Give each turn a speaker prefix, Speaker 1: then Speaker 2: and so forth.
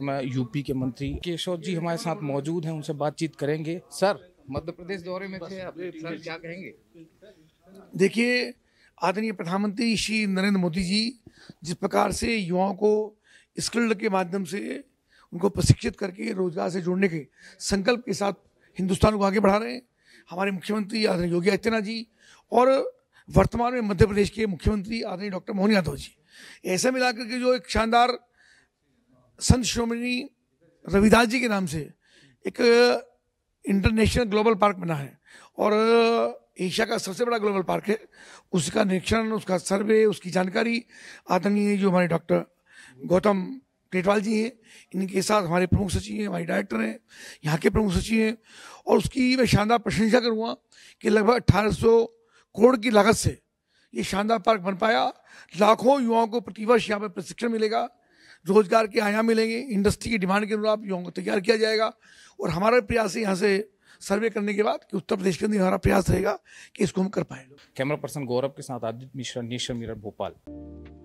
Speaker 1: मैं यूपी के मंत्री केशव जी हमारे साथ मौजूद हैं उनसे बातचीत करेंगे सर मध्य प्रदेश दौरे में थे आप सर क्या कहेंगे देखिए आदरणीय प्रधानमंत्री
Speaker 2: श्री नरेंद्र मोदी जी जिस प्रकार से युवाओं को स्किल्ड के माध्यम से उनको प्रशिक्षित करके रोजगार से जोड़ने के संकल्प के साथ हिंदुस्तान को आगे बढ़ा रहे हैं हमारे मुख्यमंत्री आदरणीय योगी आदित्यनाथ जी और वर्तमान में मध्य प्रदेश के मुख्यमंत्री आदरणीय डॉक्टर मोहन यादव जी ऐसे मिलाकर के जो एक शानदार संत श्रोमणी रविदास जी के नाम से एक इंटरनेशनल ग्लोबल पार्क बना है और एशिया का सबसे बड़ा ग्लोबल पार्क है उसका निरीक्षण उसका सर्वे उसकी जानकारी आदरणीय जो हमारे डॉक्टर गौतम टेटवाल जी हैं इनके साथ हमारे प्रमुख सचिव हैं हमारे डायरेक्टर हैं यहाँ के प्रमुख सचिव हैं और उसकी मैं शानदार प्रशंसा करूँगा कि लगभग अट्ठारह करोड़ की लागत से ये शानदार पार्क बन पाया लाखों युवाओं को प्रतिवर्ष यहाँ पर प्रशिक्षण मिलेगा रोजगार के आयाम मिलेंगे इंडस्ट्री की डिमांड के अनुसार युवाओं को तैयार किया जाएगा और हमारा प्रयास है यहाँ से सर्वे करने के बाद कि उत्तर प्रदेश के अंदर हमारा प्रयास रहेगा कि इसको हम कर
Speaker 1: पाएंगे कैमरा पर्सन गौरव के साथ आदित्य मिश्रा नेशर मीर भोपाल